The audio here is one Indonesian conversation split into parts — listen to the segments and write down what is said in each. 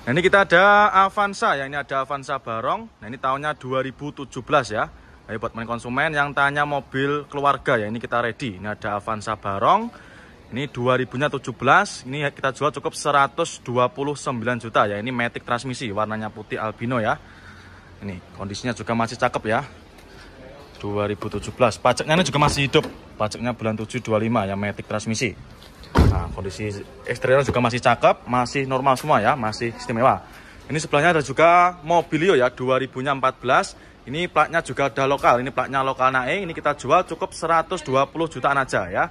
Nah ini kita ada Avanza ya, ini ada Avanza Barong. Nah ini tahunnya 2017 ya. Ayo nah, buat main konsumen yang tanya mobil keluarga ya, ini kita ready. Ini ada Avanza Barong. Ini 2017, ini kita jual cukup 129 juta ya. Ini matic transmisi, warnanya putih albino ya. Ini kondisinya juga masih cakep ya. 2017, pajaknya ini juga masih hidup. Pajaknya bulan 725 ya, matic transmisi. Nah, kondisi eksterior juga masih cakep, masih normal semua ya, masih istimewa. Ini sebelahnya ada juga Mobilio ya 2014. Ini platnya juga ada lokal, ini platnya lokal naik, ini kita jual cukup 120 jutaan aja ya.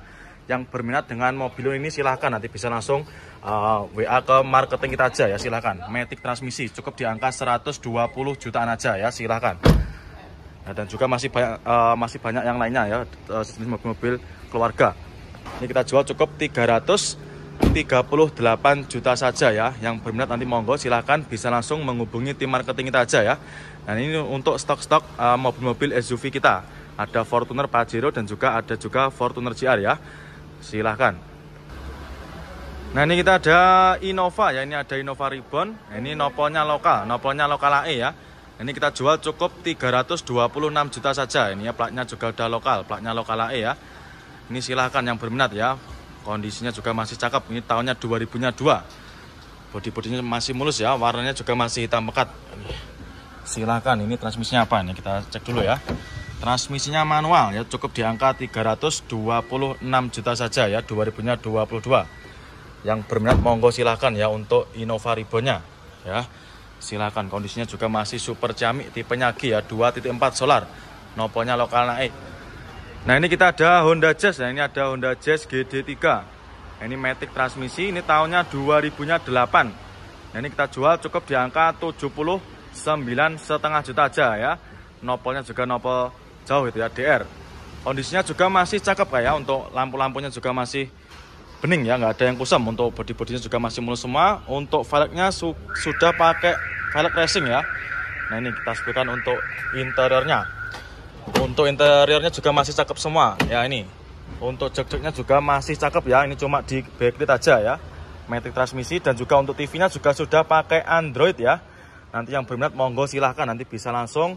Yang berminat dengan Mobilio ini silahkan nanti bisa langsung uh, eh, WA ke marketing kita aja ya silahkan. metik transmisi cukup di angka 120 jutaan aja ya silahkan. Nah, dan juga masih banyak uh, masih banyak yang lainnya ya eh, jenis mobil-mobil keluarga. Ini kita jual cukup 338 juta saja ya. Yang berminat nanti monggo silahkan bisa langsung menghubungi tim marketing kita aja ya. Dan ini untuk stok-stok mobil eh, mobil-mobil SUV kita. Ada Fortuner Pajero dan juga ada juga Fortuner GR ya. Silahkan. Nah ini kita ada Innova ya, ini ada Innova Ribbon nah, Ini noponya lokal, Noponya lokal AE ya Ini kita jual cukup 326 juta saja Ini ya platnya juga udah lokal, platnya lokal AE ya ini silahkan yang berminat ya. Kondisinya juga masih cakep. Ini tahunnya 2002. Bodi-bodinya masih mulus ya. Warnanya juga masih hitam pekat. Silahkan. Ini transmisinya apa? Ini kita cek dulu ya. Transmisinya manual ya. Cukup di angka 326 juta saja ya. 2022. Yang berminat monggo silahkan ya untuk Innova ribonya ya. Silahkan kondisinya juga masih super ciamik tipenya G ya 2.4 solar. Noponya lokal naik Nah ini kita ada Honda Jazz, nah ini ada Honda Jazz GD3 nah, Ini Matic transmisi, ini tahunnya 2008 Nah ini kita jual cukup di angka 79 setengah juta aja ya Nopolnya juga nopol jauh itu ya DR Kondisinya juga masih cakep kayak ya, untuk lampu-lampunya juga masih bening ya nggak ada yang kusam untuk body-bodinya juga masih mulus semua untuk velgnya su sudah pakai velg racing ya nah ini kita sebutkan untuk interiornya untuk interiornya juga masih cakep semua ya ini. Untuk jok-joknya juga masih cakep ya. Ini cuma di backlit aja ya. Matic transmisi dan juga untuk TV-nya juga sudah pakai Android ya. Nanti yang berminat monggo silahkan nanti bisa langsung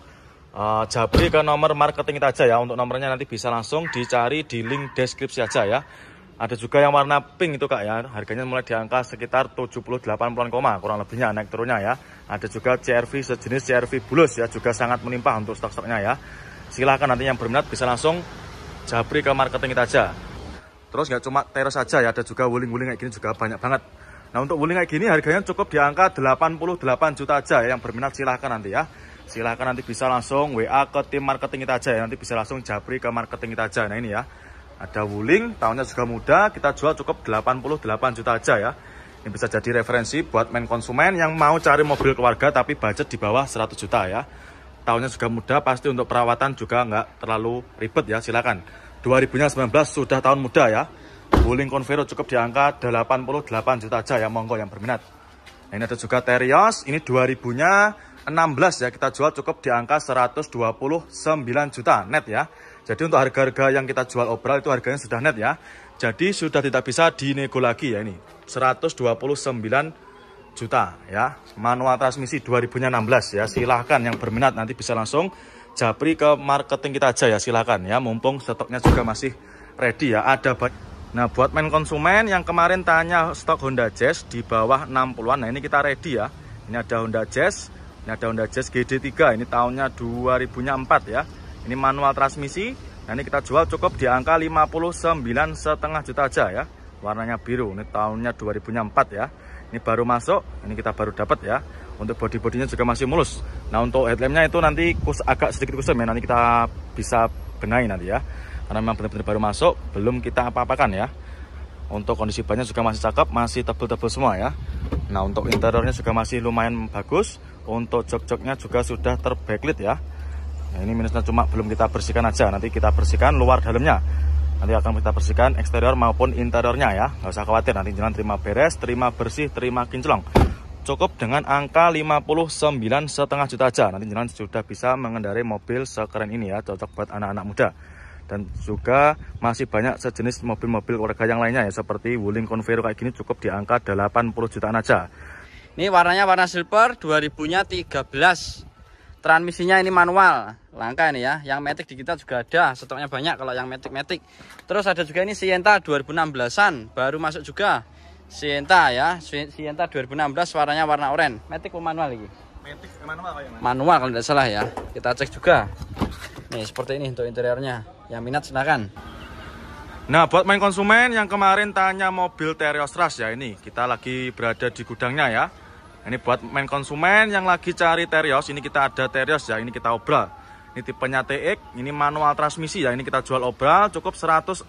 uh, jabri ke nomor marketing kita aja ya. Untuk nomornya nanti bisa langsung dicari di link deskripsi aja ya. Ada juga yang warna pink itu kak ya, harganya mulai di angka sekitar 78 koma kurang lebihnya naik turunnya ya. Ada juga CRV sejenis CRV Bulus ya, juga sangat menimpa untuk stok-stoknya ya silahkan nanti yang berminat bisa langsung jabri ke marketing kita aja terus nggak cuma teras saja ya ada juga wuling-wuling kayak gini juga banyak banget nah untuk wuling kayak gini harganya cukup di angka 88 juta aja ya. yang berminat silahkan nanti ya silahkan nanti bisa langsung WA ke tim marketing kita aja ya nanti bisa langsung jabri ke marketing kita aja nah ini ya ada wuling tahunnya juga muda kita jual cukup 88 juta aja ya ini bisa jadi referensi buat main konsumen yang mau cari mobil keluarga tapi budget di bawah 100 juta ya tahunnya juga muda pasti untuk perawatan juga nggak terlalu ribet ya silakan 2019 sudah tahun muda ya Wuling Convero cukup di angka 88 juta aja ya monggo yang berminat nah, ini ada juga Terios ini 2000 nya 16 ya kita jual cukup di angka 129 juta net ya jadi untuk harga-harga yang kita jual obral itu harganya sudah net ya jadi sudah tidak bisa dinego lagi ya ini 129 juta ya manual transmisi 2016 ya silahkan yang berminat nanti bisa langsung japri ke marketing kita aja ya silahkan ya mumpung stoknya juga masih ready ya ada nah buat main konsumen yang kemarin tanya stok Honda Jazz di bawah 60an nah ini kita ready ya ini ada Honda Jazz ini ada Honda Jazz GD3 ini tahunnya 2004 ya ini manual transmisi nah ini kita jual cukup di angka 59 setengah juta aja ya warnanya biru ini tahunnya 2004 ya ini baru masuk ini kita baru dapat ya untuk body-bodinya juga masih mulus nah untuk headlampnya itu nanti kus agak sedikit kusam ya nanti kita bisa benahi nanti ya karena memang benar-benar baru masuk belum kita apa-apakan ya untuk kondisi bannya juga masih cakep masih tebel-tebel semua ya nah untuk interiornya juga masih lumayan bagus untuk jok-joknya juga sudah terbacklit ya nah, ini minusnya cuma belum kita bersihkan aja nanti kita bersihkan luar dalamnya Nanti akan kita bersihkan eksterior maupun interiornya ya. Nggak usah khawatir, nanti jalan terima beres, terima bersih, terima kinclong. Cukup dengan angka 59 setengah juta aja. Nanti jalan sudah bisa mengendarai mobil sekeren ini ya, cocok buat anak-anak muda. Dan juga masih banyak sejenis mobil-mobil keluarga yang lainnya ya, seperti Wuling Convero kayak gini cukup di angka 80 jutaan aja. Ini warnanya warna silver, 2000-nya 13 transmisinya ini manual langka ini ya yang metik di kita juga ada stoknya banyak kalau yang metik-metik terus ada juga ini Sienta 2016an baru masuk juga Sienta ya Sienta 2016 warnanya warna oranye metik manual lagi metik eh, manual ya manual kalau tidak salah ya kita cek juga nih seperti ini untuk interiornya yang minat silakan. Nah buat main konsumen yang kemarin tanya mobil Terios Rush ya ini Kita lagi berada di gudangnya ya ini buat main konsumen yang lagi cari terios, ini kita ada terios ya, ini kita obral. Ini tipenya TX, ini manual transmisi ya, ini kita jual obral cukup 144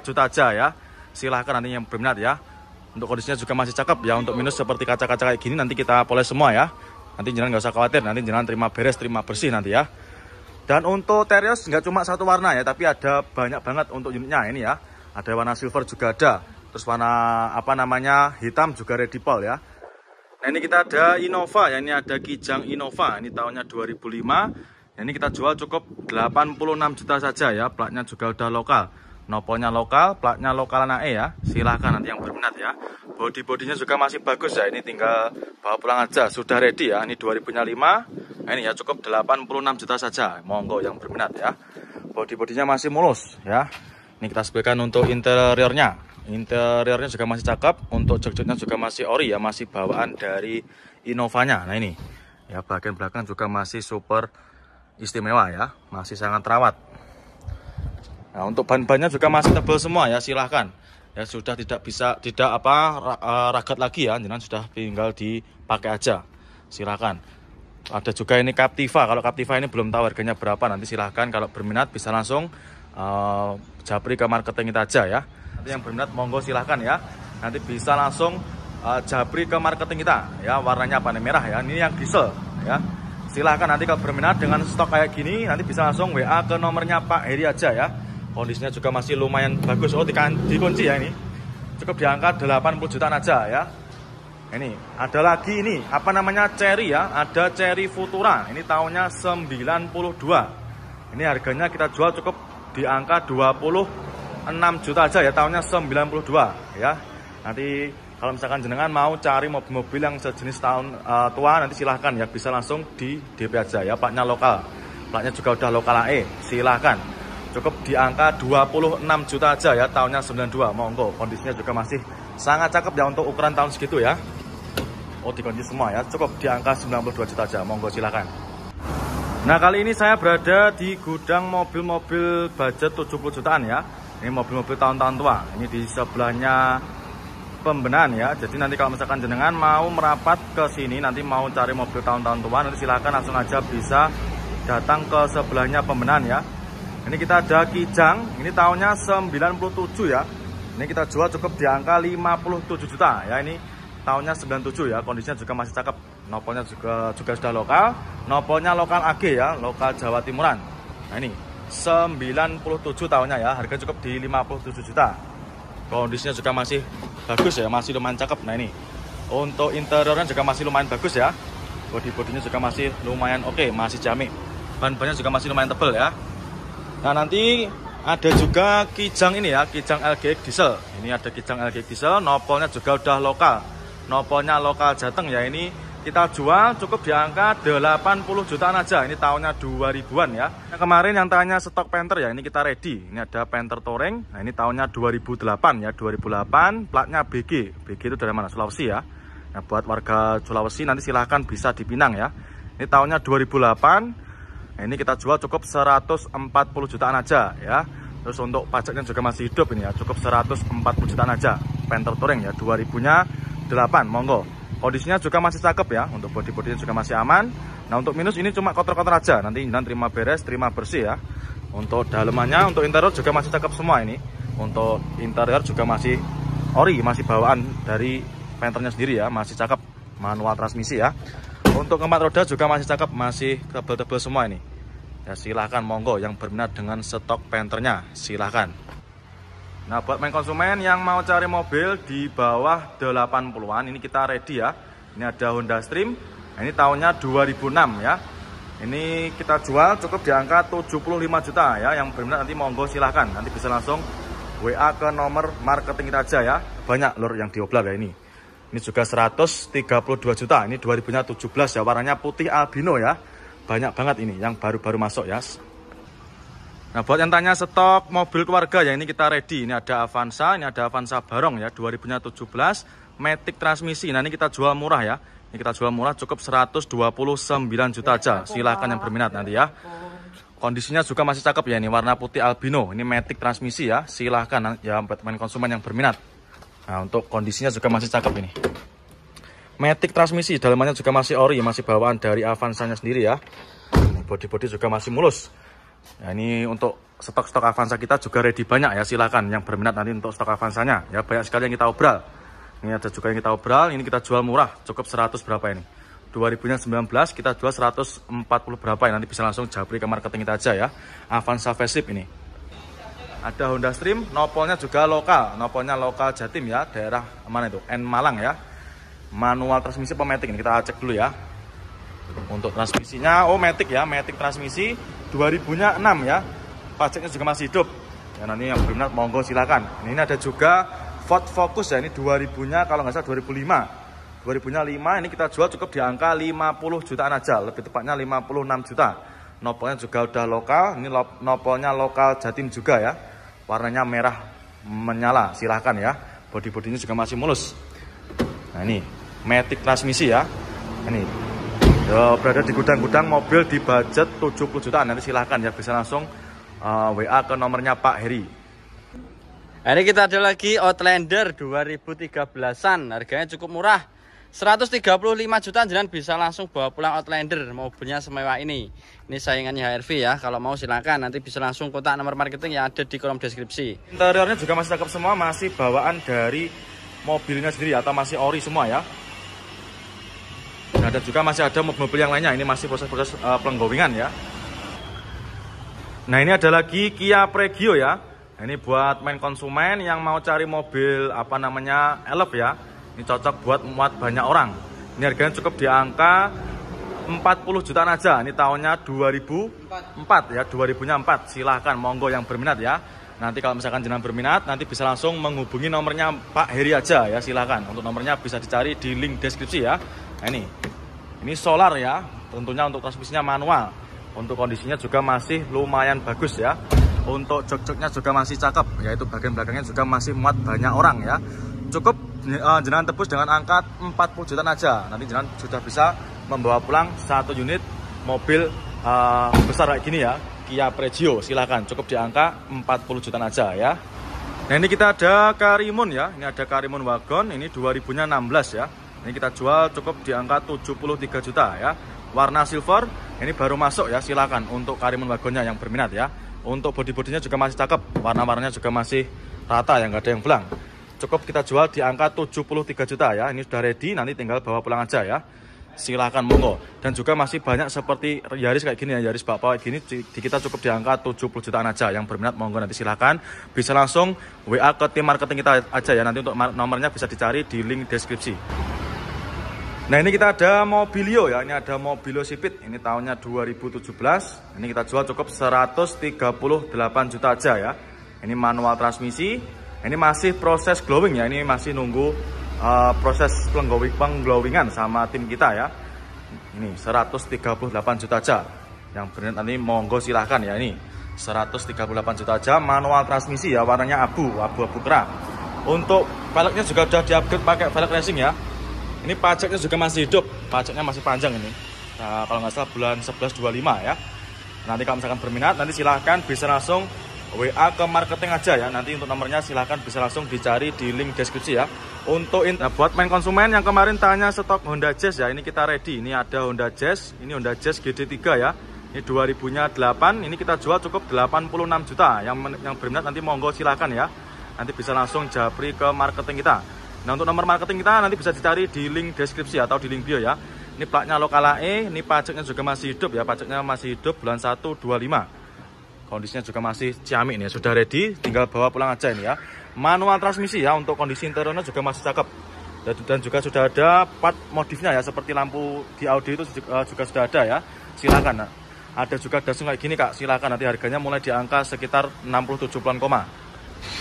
juta aja ya. Silahkan nanti yang berminat ya. Untuk kondisinya juga masih cakep ya, untuk minus seperti kaca-kaca kayak gini nanti kita poles semua ya. Nanti jangan nggak usah khawatir, nanti jangan terima beres, terima bersih nanti ya. Dan untuk terios nggak cuma satu warna ya, tapi ada banyak banget untuk unitnya ini ya. Ada warna silver juga ada, terus warna apa namanya hitam juga ready ya Nah ini kita ada Innova ya, ini ada Kijang Innova, ini tahunnya 2005. Nah, ini kita jual cukup 86 juta saja ya, platnya juga udah lokal. noponya lokal, platnya lokal anak E ya. Silahkan nanti yang berminat ya. Body-bodinya juga masih bagus ya, ini tinggal bawa pulang aja. Sudah ready ya, ini 2005. Nah, ini ya cukup 86 juta saja, monggo yang berminat ya. Body-bodinya masih mulus ya. Ini kita sebutkan untuk interiornya. Interiornya juga masih cakep, untuk jok-joknya juga masih ori ya, masih bawaan dari Innova-nya Nah ini, ya bagian belakang juga masih super istimewa ya, masih sangat terawat. Nah untuk ban-bannya juga masih tebal semua ya, silahkan. Ya sudah tidak bisa, tidak apa eh, ragat lagi ya, jangan sudah tinggal dipakai aja, silahkan. Ada juga ini Captiva, kalau Captiva ini belum tahu harganya berapa, nanti silahkan kalau berminat bisa langsung uh, japri ke marketing kita aja ya yang berminat monggo silahkan ya nanti bisa langsung uh, eh, jabri ke marketing kita ya warnanya apa nih merah ya ini yang diesel ya silahkan nanti kalau berminat dengan stok kayak gini nanti bisa langsung WA ke nomornya Pak Heri aja ya kondisinya juga masih lumayan bagus oh dikunci ya ini cukup diangkat 80 jutaan aja ya ini ada lagi ini apa namanya cherry ya ada cherry futura ini tahunnya 92 ini harganya kita jual cukup diangkat angka 20 6 juta aja ya tahunnya 92 ya nanti kalau misalkan jenengan mau cari mobil-mobil yang sejenis tahun uh, tua nanti silahkan ya bisa langsung di DP aja ya platnya lokal platnya juga udah lokal AE silahkan cukup di angka 26 juta aja ya tahunnya 92 monggo kondisinya juga masih sangat cakep ya untuk ukuran tahun segitu ya oh dikunci semua ya cukup di angka 92 juta aja monggo silahkan nah kali ini saya berada di gudang mobil-mobil budget 70 jutaan ya ini mobil-mobil tahun-tahun tua ini di sebelahnya pembenahan ya jadi nanti kalau misalkan jenengan mau merapat ke sini nanti mau cari mobil tahun-tahun tua nanti silahkan langsung aja bisa datang ke sebelahnya pembenahan ya ini kita ada Kijang ini tahunnya 97 ya ini kita jual cukup di angka 57 juta ya ini tahunnya 97 ya kondisinya juga masih cakep nopolnya juga juga sudah lokal nopolnya lokal AG ya lokal Jawa Timuran nah ini 97 tahunnya ya harga cukup di 57 juta kondisinya juga masih bagus ya masih lumayan cakep nah ini untuk interiornya juga masih lumayan bagus ya body-bodinya juga masih lumayan oke okay, masih jamik ban-bannya juga masih lumayan tebel ya nah nanti ada juga kijang ini ya kijang LG diesel ini ada kijang LG diesel nopolnya juga udah lokal nopolnya lokal jateng ya ini kita jual cukup di angka 80 jutaan aja ini tahunnya 2000-an ya nah, kemarin yang tanya stok Panther ya ini kita ready ini ada Panther Touring nah ini tahunnya 2008 ya 2008 platnya BG BG itu dari mana Sulawesi ya nah buat warga Sulawesi nanti silahkan bisa dipinang ya ini tahunnya 2008 nah, ini kita jual cukup 140 jutaan aja ya terus untuk pajaknya juga masih hidup ini ya cukup 140 jutaan aja Panther Touring ya 2000 nya 8 monggo kondisinya juga masih cakep ya untuk body bodinya juga masih aman nah untuk minus ini cuma kotor-kotor aja nanti jangan terima beres terima bersih ya untuk dalemannya untuk interior juga masih cakep semua ini untuk interior juga masih ori masih bawaan dari penternya sendiri ya masih cakep manual transmisi ya untuk keempat roda juga masih cakep masih tebel-tebel semua ini ya silahkan monggo yang berminat dengan stok penternya silahkan Nah buat main konsumen yang mau cari mobil di bawah 80-an ini kita ready ya. Ini ada Honda Stream, ini tahunnya 2006 ya. Ini kita jual cukup di angka 75 juta ya. Yang berminat nanti monggo silahkan. Nanti bisa langsung WA ke nomor marketing kita aja ya. Banyak lor yang dioblar ya ini. Ini juga 132 juta. Ini 2017 ya warnanya putih albino ya. Banyak banget ini yang baru-baru masuk ya. Nah, buat yang tanya stok mobil keluarga ya, ini kita ready. Ini ada Avanza, ini ada Avanza Barong ya, 2017, Matic transmisi. Nah, ini kita jual murah ya. Ini kita jual murah cukup 129 juta aja. Silahkan yang berminat nanti ya. Kondisinya juga masih cakep ya ini warna putih albino. Ini Matic transmisi ya. Silahkan ya teman-teman konsumen yang berminat. Nah, untuk kondisinya juga masih cakep ini. Matic transmisi, dalamannya juga masih ori, masih bawaan dari Avanza-nya sendiri ya. Bodi-bodi juga masih mulus. Ya, ini untuk stok-stok Avanza kita juga ready banyak ya silakan yang berminat nanti untuk stok Avanzanya ya banyak sekali yang kita obral. Ini ada juga yang kita obral, ini kita jual murah, cukup 100 berapa ini. 2019 kita jual 140 berapa ya nanti bisa langsung japri ke marketing kita aja ya Avanza Facelift ini ada Honda Stream nopolnya juga lokal nopolnya lokal Jatim ya daerah mana itu N Malang ya manual transmisi pemetik ini kita cek dulu ya untuk transmisinya oh metik ya metik transmisi 2000-nya 6 ya. Pajaknya juga masih hidup. Ya nanti yang berminat monggo silakan. Nah, ini ada juga Ford Focus ya ini 2000-nya kalau nggak salah 2005. 2000-nya 5 ini kita jual cukup di angka 50 jutaan aja, lebih tepatnya 56 juta. Nopolnya juga udah lokal, ini nopolnya lokal Jatim juga ya. Warnanya merah menyala, silahkan ya. body bodinya juga masih mulus. Nah ini, Metik transmisi ya. Ini Ya, berada di gudang-gudang mobil di budget 70 jutaan nanti silahkan ya bisa langsung uh, eh, WA ke nomornya Pak Heri nah, ini kita ada lagi Outlander 2013an harganya cukup murah 135 juta jalan bisa langsung bawa pulang Outlander mobilnya semewah ini ini saingannya HRV ya kalau mau silahkan nanti bisa langsung kontak nomor marketing yang ada di kolom deskripsi interiornya juga masih cakep semua masih bawaan dari mobilnya sendiri atau masih ori semua ya Nah, dan juga masih ada mobil-mobil yang lainnya. Ini masih proses-proses uh, eh, penggowingan ya. Nah, ini ada lagi Kia Pregio ya. Nah, ini buat main konsumen yang mau cari mobil apa namanya elf ya. Ini cocok buat muat banyak orang. Ini harganya cukup di angka 40 jutaan aja. Ini tahunnya 2004 ya, 2004. Silahkan monggo yang berminat ya. Nanti kalau misalkan jenang berminat, nanti bisa langsung menghubungi nomornya Pak Heri aja ya, silahkan. Untuk nomornya bisa dicari di link deskripsi ya. Nah ini, ini solar ya, tentunya untuk transmisinya manual. Untuk kondisinya juga masih lumayan bagus ya. Untuk jok-joknya juga masih cakep, yaitu bagian belakangnya juga masih muat banyak orang ya. Cukup uh, jenengan tebus dengan angka 40 jutaan aja. Nanti jenengan sudah bisa membawa pulang satu unit mobil uh, besar kayak gini ya. Kia Prezio, silahkan cukup di angka 40 jutaan aja ya. Nah ini kita ada Karimun ya, ini ada Karimun Wagon, ini 2016 ya ini kita jual cukup di angka 73 juta ya. Warna silver ini baru masuk ya. Silakan untuk karimun wagonnya yang berminat ya. Untuk bodi bodinya juga masih cakep. Warna-warnanya juga masih rata yang nggak ada yang belang. Cukup kita jual di angka 73 juta ya. Ini sudah ready, nanti tinggal bawa pulang aja ya Silakan monggo dan juga masih banyak seperti Yaris kayak gini ya Yaris bapak kayak gini di kita cukup di angka 70 jutaan aja yang berminat monggo nanti silakan bisa langsung WA ke tim marketing kita aja ya nanti untuk nomornya bisa dicari di link deskripsi Nah ini kita ada mobilio ya, ini ada mobilio sipit, ini tahunnya 2017, ini kita jual cukup 138 juta aja ya. Ini manual transmisi, ini masih proses glowing ya, ini masih nunggu uh, proses pengglowing pengglowingan sama tim kita ya. Ini 138 juta aja, yang berniat nanti monggo silahkan ya ini 138 juta aja, manual transmisi ya, warnanya abu, abu-abu kerah. Untuk velgnya juga sudah upgrade pakai velg racing ya, ini pajaknya juga masih hidup, pajaknya masih panjang ini. Nah, kalau nggak salah bulan 1125 ya. Nanti kalau misalkan berminat, nanti silahkan bisa langsung WA ke marketing aja ya. Nanti untuk nomornya silahkan bisa langsung dicari di link deskripsi ya. Untuk nah, buat main konsumen yang kemarin tanya stok Honda Jazz ya, ini kita ready. Ini ada Honda Jazz, ini Honda Jazz GD3 ya. Ini 2000-nya 8, ini kita jual cukup 86 juta. Yang yang berminat nanti monggo silahkan ya. Nanti bisa langsung japri ke marketing kita. Nah untuk nomor marketing kita nanti bisa dicari di link deskripsi atau di link bio ya. Ini platnya lokal AE, ini pajaknya juga masih hidup ya, pajaknya masih hidup bulan 1 25. Kondisinya juga masih ciamik nih, ya. sudah ready, tinggal bawa pulang aja ini ya. Manual transmisi ya untuk kondisi interiornya juga masih cakep. Dan juga sudah ada part modifnya ya, seperti lampu di Audi itu eh, juga, sudah ada ya. Silakan. Ada juga dasung kayak gini Kak, silakan nanti harganya mulai di angka sekitar 67 an koma.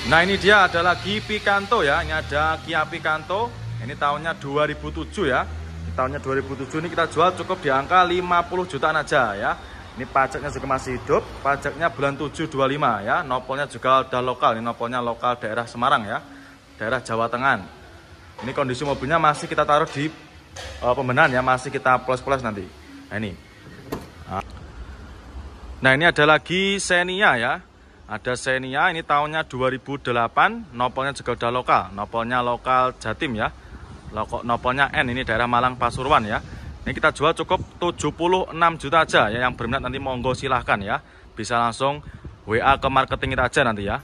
Nah ini dia ada lagi Picanto ya, ini ada Kia Picanto, ini tahunnya 2007 ya. Ini tahunnya 2007 ini kita jual cukup di angka 50 jutaan aja ya. Ini pajaknya juga masih hidup, pajaknya bulan 725 ya. Nopolnya juga udah lokal, ini nopolnya lokal daerah Semarang ya, daerah Jawa Tengah. Ini kondisi mobilnya masih kita taruh di uh, pembenahan ya, masih kita plus-plus nanti. Nah ini. Ah. Nah ini ada lagi Xenia ya, ada Xenia, ini tahunnya 2008, nopolnya juga udah lokal, nopolnya lokal Jatim ya. lokok nopolnya N, ini daerah Malang Pasuruan ya. Ini kita jual cukup 76 juta aja ya, yang berminat nanti monggo silahkan ya. Bisa langsung WA ke marketing kita aja nanti ya.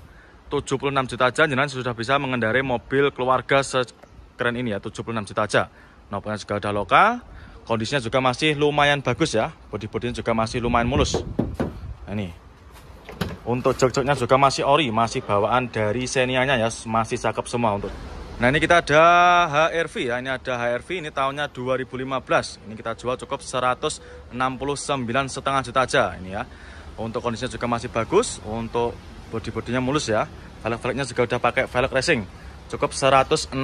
76 juta aja jangan sudah bisa mengendarai mobil keluarga sekeren ini ya, 76 juta aja. Nopolnya juga udah lokal, kondisinya juga masih lumayan bagus ya. Bodi-bodinya juga masih lumayan mulus. nah, Ini. Untuk jog-jognya juga masih ori, masih bawaan dari xenia ya, masih cakep semua untuk. Nah, ini kita ada HRV ya. Ini ada HRV ini tahunnya 2015. Ini kita jual cukup 169 setengah juta aja ini ya. Untuk kondisinya juga masih bagus, untuk bodi bodinya mulus ya. Velg-velgnya juga udah pakai velg racing. Cukup 169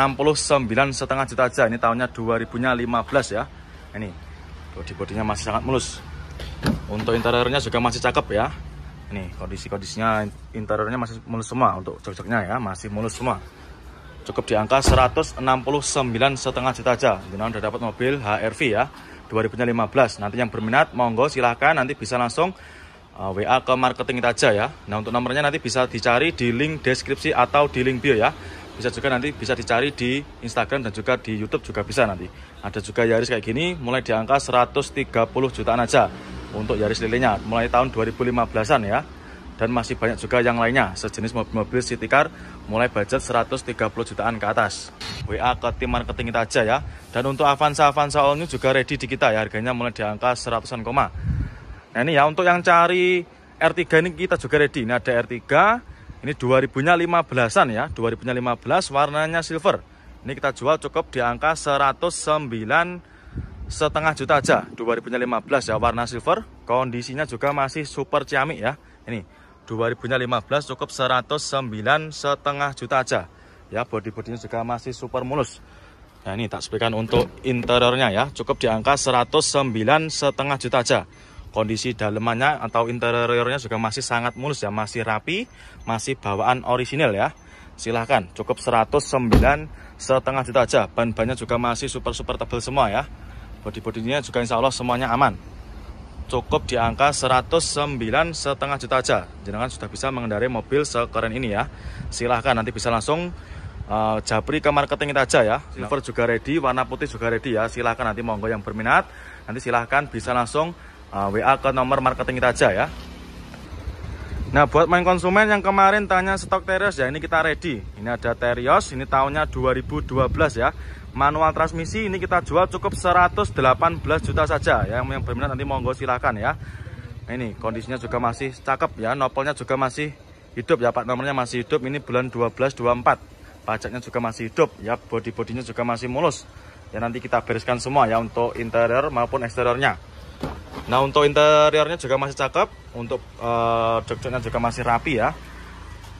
setengah juta aja. Ini tahunnya 2015 ya. Ini bodi bodinya masih sangat mulus. Untuk interiornya juga masih cakep ya. Nih kondisi-kondisinya interiornya masih mulus semua untuk jok ya, masih mulus semua. Cukup di angka 169 setengah juta aja. Jenengan udah dapat mobil HRV ya 2015. Nanti yang berminat monggo silahkan nanti bisa langsung uh, WA ke marketing kita aja ya. Nah untuk nomornya nanti bisa dicari di link deskripsi atau di link bio ya. Bisa juga nanti bisa dicari di Instagram dan juga di YouTube juga bisa nanti. Ada juga Yaris kayak gini mulai di angka 130 jutaan aja untuk Yaris lilinnya mulai tahun 2015-an ya dan masih banyak juga yang lainnya sejenis mobil-mobil city car mulai budget 130 jutaan ke atas WA ke tim marketing kita aja ya dan untuk Avanza Avanza All New juga ready di kita ya harganya mulai di angka 100an koma nah ini ya untuk yang cari R3 ini kita juga ready ini ada R3 ini 2000-nya 15-an ya 2000-nya 15 warnanya silver ini kita jual cukup di angka 109 setengah juta aja 2015 ya warna silver Kondisinya juga masih super ciamik ya. Ini 2015 cukup 109 setengah juta aja. Ya, body-bodinya juga masih super mulus. Nah, ini tak sebutkan untuk interiornya ya, cukup di angka 109 setengah juta aja. Kondisi dalemannya atau interiornya juga masih sangat mulus ya, masih rapi, masih bawaan orisinil ya. Silahkan, cukup 109 setengah juta aja. Ban-bannya juga masih super-super tebal semua ya. Body-bodinya juga insya Allah semuanya aman cukup di angka 109 setengah juta aja. Jenengan sudah bisa mengendarai mobil sekeren ini ya. Silahkan nanti bisa langsung uh, japri ke marketing kita aja ya. Silver juga ready, warna putih juga ready ya. Silahkan nanti monggo yang berminat, nanti silahkan bisa langsung uh, eh, WA ke nomor marketing kita aja ya. Nah buat main konsumen yang kemarin tanya stok Terios ya ini kita ready Ini ada Terios ini tahunnya 2012 ya manual transmisi ini kita jual cukup 118 juta saja ya yang berminat nanti monggo silakan ya nah, ini kondisinya juga masih cakep ya nopolnya juga masih hidup ya pak nomornya masih hidup ini bulan 1224 pajaknya juga masih hidup ya body-bodinya juga masih mulus ya nanti kita bereskan semua ya untuk interior maupun eksteriornya nah untuk interiornya juga masih cakep untuk uh, eh, jok-joknya juga masih rapi ya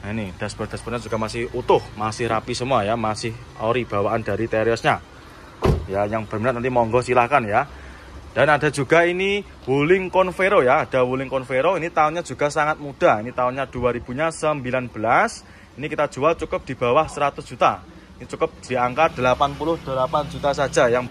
Nah ini dashboard-dashboardnya juga masih utuh, masih rapi semua ya, masih ori bawaan dari Teriosnya. Ya, yang berminat nanti monggo silahkan ya. Dan ada juga ini Wuling Convero ya, ada Wuling Convero, ini tahunnya juga sangat muda, ini tahunnya 2019. Ini kita jual cukup di bawah 100 juta. Ini cukup di angka 88 juta saja yang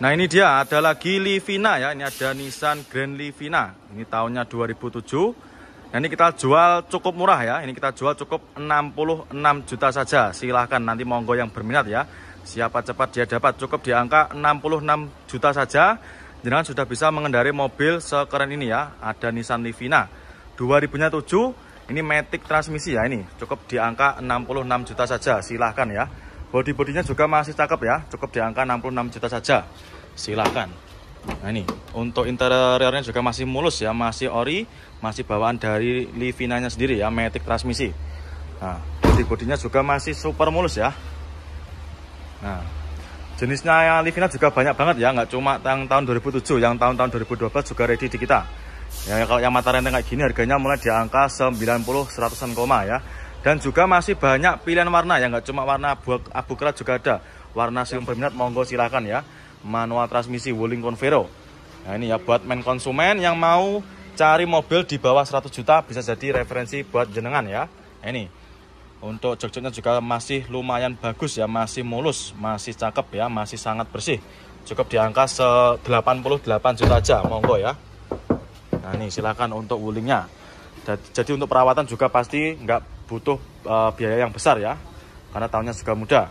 Nah ini dia ada lagi Livina ya, ini ada Nissan Grand Livina. Ini tahunnya 2007 Nah, ini kita jual cukup murah ya. Ini kita jual cukup 66 juta saja. Silahkan nanti monggo yang berminat ya. Siapa cepat dia dapat cukup di angka 66 juta saja. Jangan sudah bisa mengendari mobil sekeren ini ya. Ada Nissan Livina 2007. Ini Matic transmisi ya ini. Cukup di angka 66 juta saja. Silahkan ya. bodi bodinya juga masih cakep ya. Cukup di angka 66 juta saja. Silahkan. Nah ini untuk interiornya juga masih mulus ya, masih ori, masih bawaan dari Livinanya sendiri ya, Matic transmisi. Nah, body-bodinya juga masih super mulus ya. Nah, jenisnya Livina juga banyak banget ya, nggak cuma yang tahun 2007, yang tahun-tahun 2012 juga ready di kita. Ya kalau yang mata renteng kayak gini harganya mulai di angka 90 100 koma ya. Dan juga masih banyak pilihan warna ya, nggak cuma warna abu, abu kerat juga ada. Warna siung berminat monggo silakan ya manual transmisi Wuling Convero. Nah ini ya buat main konsumen yang mau cari mobil di bawah 100 juta bisa jadi referensi buat jenengan ya. Nah, ini untuk jok-joknya juga masih lumayan bagus ya, masih mulus, masih cakep ya, masih sangat bersih. Cukup di angka 88 juta aja, monggo ya. Nah ini silakan untuk wulingnya. Jadi untuk perawatan juga pasti nggak butuh eh, biaya yang besar ya, karena tahunnya juga mudah.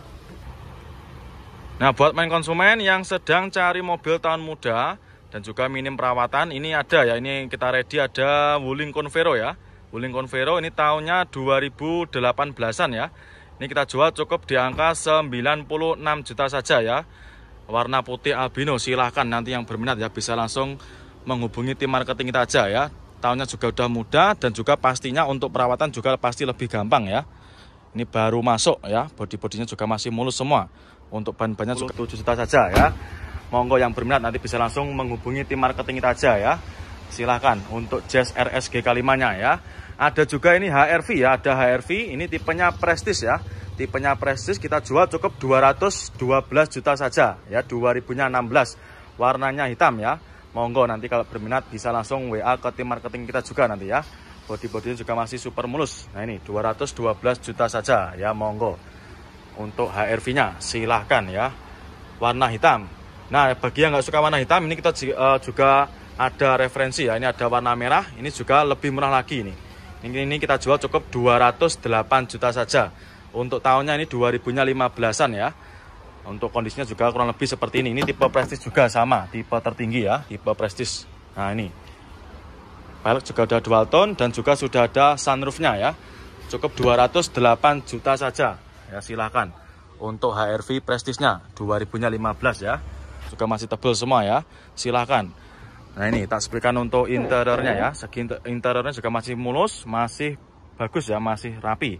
Nah, buat main konsumen yang sedang cari mobil tahun muda dan juga minim perawatan, ini ada ya. Ini kita ready ada Wuling Convero ya. Wuling Convero ini tahunnya 2018-an ya. Ini kita jual cukup di angka 96 juta saja ya. Warna putih albino silahkan nanti yang berminat ya bisa langsung menghubungi tim marketing kita aja ya. Tahunnya juga udah muda dan juga pastinya untuk perawatan juga pasti lebih gampang ya. Ini baru masuk ya, body-bodinya juga masih mulus semua. Untuk ban bahannya juga 7 juta saja ya. Monggo yang berminat nanti bisa langsung menghubungi tim marketing kita aja ya. Silahkan untuk Jazz RSG kalimanya ya. Ada juga ini HRV ya, ada HRV ini tipenya Prestis ya. Tipenya Prestis kita jual cukup 212 juta saja ya, 2016 Warnanya hitam ya. Monggo nanti kalau berminat bisa langsung WA ke tim marketing kita juga nanti ya body-bodinya juga masih super mulus. Nah ini 212 juta saja ya monggo untuk HRV-nya. Silahkan ya. Warna hitam. Nah, bagi yang nggak suka warna hitam, ini kita e, juga ada referensi ya. Ini ada warna merah, ini juga lebih murah lagi ini. Ini, kita jual cukup 208 juta saja. Untuk tahunnya ini 2015 an ya. Untuk kondisinya juga kurang lebih seperti ini. Ini tipe prestis juga sama, tipe tertinggi ya, tipe prestis. Nah, ini. Pilot juga ada dual tone dan juga sudah ada sunroofnya ya. Cukup 208 juta saja ya silakan untuk HRV prestisnya 2015 ya juga masih tebel semua ya silahkan nah ini tak sebutkan untuk interiornya ya segi interiornya juga masih mulus masih bagus ya masih rapi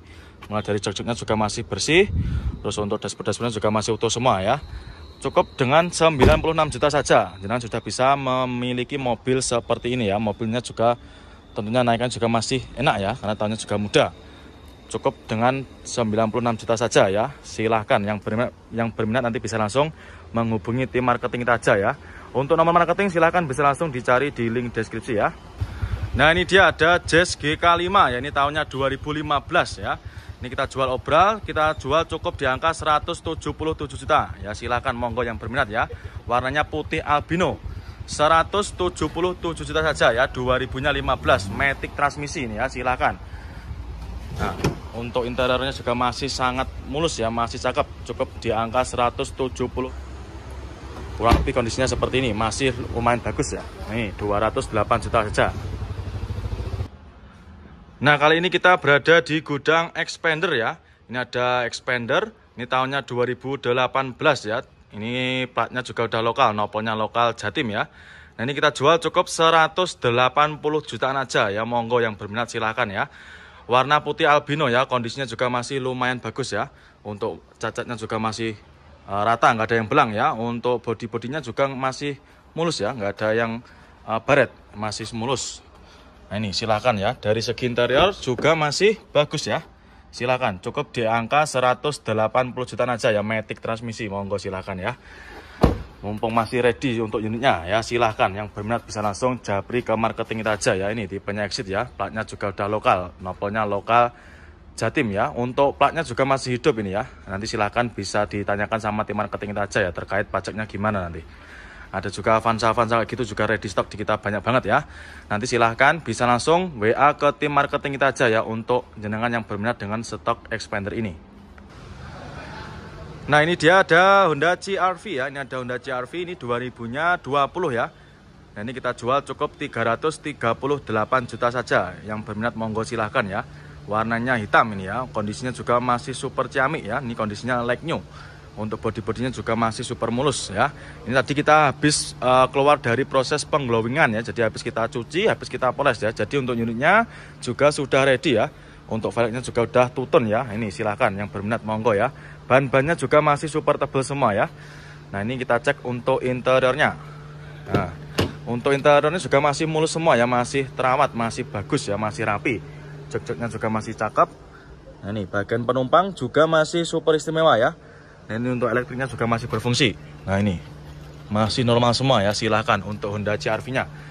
mulai dari jok-joknya juga masih bersih terus untuk dashboard-dashboardnya juga masih utuh semua ya cukup dengan 96 juta saja jangan sudah bisa memiliki mobil seperti ini ya mobilnya juga tentunya naikkan juga masih enak ya karena tahunnya juga mudah cukup dengan 96 juta saja ya. Silahkan yang berminat, yang berminat nanti bisa langsung menghubungi tim marketing kita aja ya. Untuk nomor marketing silahkan bisa langsung dicari di link deskripsi ya. Nah ini dia ada Jazz GK5 ya ini tahunnya 2015 ya Ini kita jual obral kita jual cukup di angka 177 juta ya silahkan monggo yang berminat ya Warnanya putih albino 177 juta saja ya 2015 Matic transmisi ini ya silahkan Nah untuk interiornya juga masih sangat mulus ya, masih cakep. Cukup di angka 170. Kurang lebih kondisinya seperti ini, masih lumayan bagus ya. Nih, 208 juta saja. Nah, kali ini kita berada di gudang Expander ya. Ini ada Expander, ini tahunnya 2018 ya. Ini platnya juga udah lokal, nopolnya lokal Jatim ya. Nah ini kita jual cukup 180 jutaan aja ya. Monggo yang berminat silahkan ya. Warna putih albino ya, kondisinya juga masih lumayan bagus ya. Untuk cacatnya juga masih eh, rata, nggak ada yang belang ya. Untuk body-bodinya juga masih mulus ya, nggak ada yang uh, baret, masih mulus. Nah ini silakan ya, dari segi interior juga masih bagus ya. silakan cukup di angka 180 jutaan aja ya, matic transmisi, monggo silakan ya mumpung masih ready untuk unitnya ya silahkan yang berminat bisa langsung japri ke marketing kita aja ya ini tipenya exit ya platnya juga udah lokal nopolnya lokal Jatim ya untuk platnya juga masih hidup ini ya nanti silahkan bisa ditanyakan sama tim marketing kita aja ya terkait pajaknya gimana nanti ada juga Avanza Avanza gitu juga ready stock di kita banyak banget ya nanti silahkan bisa langsung WA ke tim marketing kita aja ya untuk jenengan yang berminat dengan stok expander ini Nah ini dia ada Honda crv ya Ini ada Honda crv v ini 2000 nya 20 ya Nah ini kita jual cukup 338 juta saja Yang berminat monggo silahkan ya Warnanya hitam ini ya Kondisinya juga masih super ciamik ya Ini kondisinya like new Untuk body-bodinya juga masih super mulus ya Ini tadi kita habis uh, keluar dari proses pengglowingan ya Jadi habis kita cuci, habis kita poles ya Jadi untuk unitnya juga sudah ready ya untuk velgnya juga udah tutun ya ini silahkan yang berminat monggo ya Bahan-bahannya juga masih super tebal semua ya. Nah, ini kita cek untuk interiornya. Nah, untuk interiornya juga masih mulus semua ya, masih terawat, masih bagus ya, masih rapi. Jok-joknya juga masih cakep. Nah, ini bagian penumpang juga masih super istimewa ya. Nah, ini untuk elektriknya juga masih berfungsi. Nah, ini masih normal semua ya, silahkan untuk Honda crv nya